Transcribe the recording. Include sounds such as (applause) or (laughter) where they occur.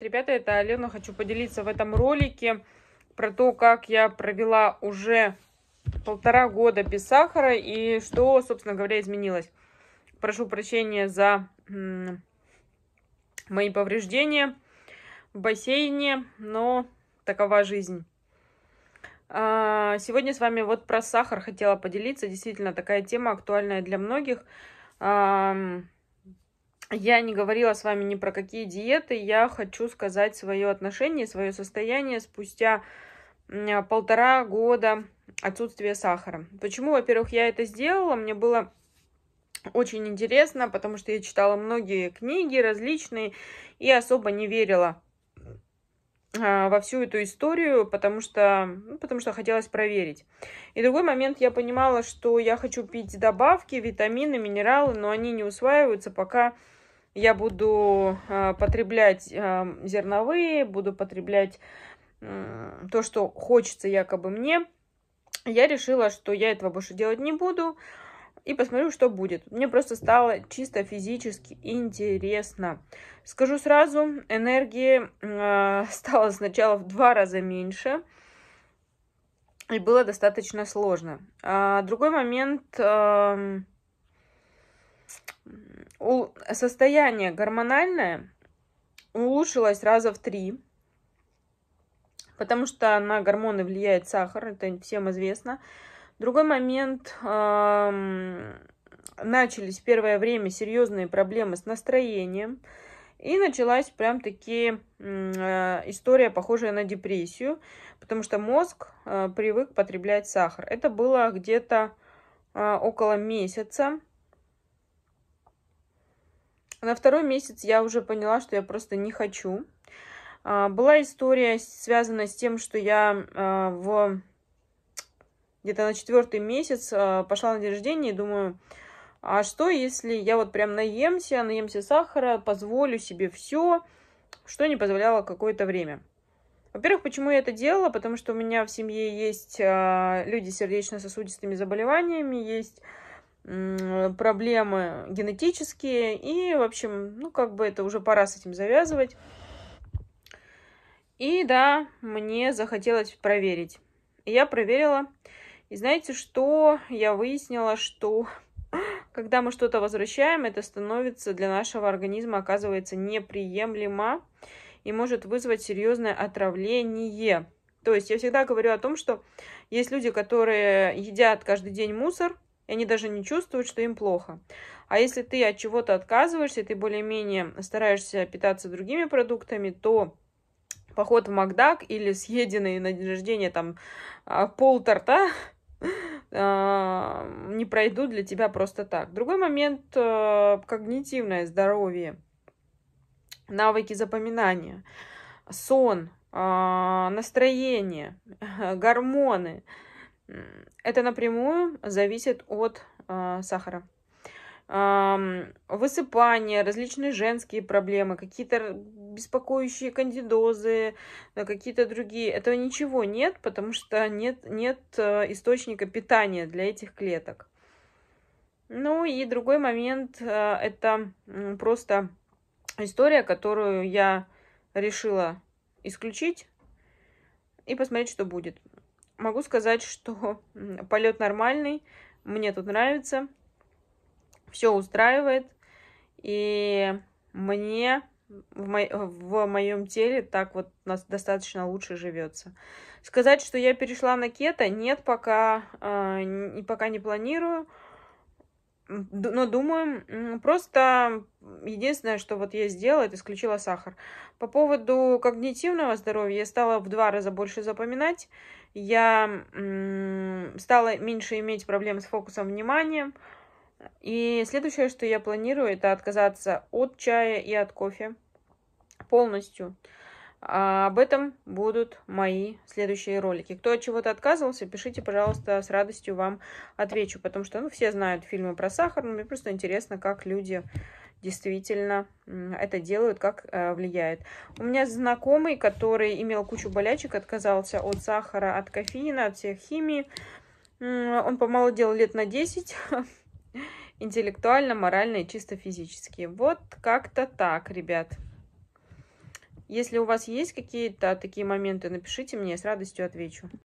Ребята, это Алена. Хочу поделиться в этом ролике про то, как я провела уже полтора года без сахара и что, собственно говоря, изменилось. Прошу прощения за мои повреждения в бассейне, но такова жизнь. А, сегодня с вами вот про сахар хотела поделиться. Действительно, такая тема актуальная для многих я не говорила с вами ни про какие диеты. Я хочу сказать свое отношение, свое состояние спустя полтора года отсутствия сахара. Почему, во-первых, я это сделала? Мне было очень интересно, потому что я читала многие книги различные и особо не верила а, во всю эту историю, потому что, ну, потому что хотелось проверить. И другой момент, я понимала, что я хочу пить добавки, витамины, минералы, но они не усваиваются, пока я буду э, потреблять э, зерновые, буду потреблять то, что хочется якобы мне, я решила, что я этого больше делать не буду и посмотрю, что будет. Мне просто стало чисто физически интересно. Скажу сразу, энергии э, (laughs) стало сначала в два раза меньше, и было достаточно сложно. А, другой момент, э, у, состояние гормональное улучшилось раза в три, потому что на гормоны влияет сахар, это всем известно. Другой момент, начались первое время серьезные проблемы с настроением, и началась прям таки э, история, похожая на депрессию, потому что мозг э, привык потреблять сахар. Это было где-то э, около месяца. А на второй месяц я уже поняла, что я просто не хочу. А, была история, связана с тем, что я а, в где-то на четвертый месяц пошла на день рождения и думаю, а что, если я вот прям наемся, наемся сахара, позволю себе все, что не позволяло какое-то время. Во-первых, почему я это делала? Потому что у меня в семье есть люди с сердечно-сосудистыми заболеваниями, есть проблемы генетические. И, в общем, ну, как бы это уже пора с этим завязывать. И да, мне захотелось проверить. Я проверила. И знаете, что я выяснила, что (laughs) когда мы что-то возвращаем, это становится для нашего организма, оказывается, неприемлемо и может вызвать серьезное отравление. То есть я всегда говорю о том, что есть люди, которые едят каждый день мусор, и они даже не чувствуют, что им плохо. А если ты от чего-то отказываешься, и ты более-менее стараешься питаться другими продуктами, то поход в Макдак или съеденный на день рождения там а, пол торта (laughs) а, не пройдут для тебя просто так. Другой момент э, – когнитивное здоровье, навыки запоминания, сон, а, настроение, (laughs) гормоны – это напрямую зависит от э, сахара. Э, высыпание, различные женские проблемы, какие-то беспокоящие кандидозы, э, какие-то другие. Этого ничего нет, потому что нет, нет э, источника питания для этих клеток. Ну и другой момент, э, это просто история, которую я решила исключить и посмотреть, что будет могу сказать, что (laughs) полет нормальный, мне тут нравится, все устраивает, и мне в, мо... в моем теле так вот нас достаточно лучше живется. Сказать, что я перешла на кето, нет, пока, э, пока не планирую но думаю, просто единственное, что вот я сделала, это исключила сахар. По поводу когнитивного здоровья я стала в два раза больше запоминать, я стала меньше иметь проблем с фокусом внимания, и следующее, что я планирую, это отказаться от чая и от кофе полностью. А об этом будут мои следующие ролики. Кто от чего-то отказывался, пишите, пожалуйста, с радостью вам отвечу. Потому что ну, все знают фильмы про сахар, но ну, мне просто интересно, как люди действительно это делают, как э, влияет. У меня знакомый, который имел кучу болячек, отказался от сахара, от кофеина, от всех химии. Он помолодел лет на 10, (laughs) интеллектуально, морально и чисто физически. Вот как-то так, ребят. Если у вас есть какие-то такие моменты, напишите мне, я с радостью отвечу.